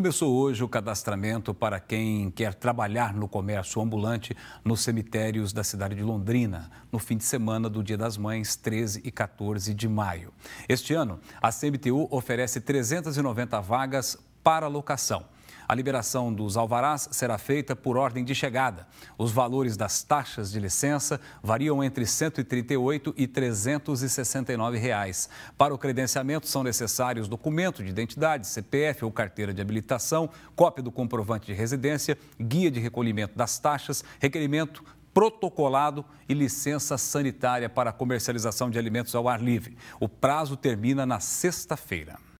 Começou hoje o cadastramento para quem quer trabalhar no comércio ambulante nos cemitérios da cidade de Londrina, no fim de semana do Dia das Mães, 13 e 14 de maio. Este ano, a CMTU oferece 390 vagas para locação. A liberação dos alvarás será feita por ordem de chegada. Os valores das taxas de licença variam entre R$ 138 e R$ 369. Reais. Para o credenciamento são necessários documento de identidade, CPF ou carteira de habilitação, cópia do comprovante de residência, guia de recolhimento das taxas, requerimento protocolado e licença sanitária para comercialização de alimentos ao ar livre. O prazo termina na sexta-feira.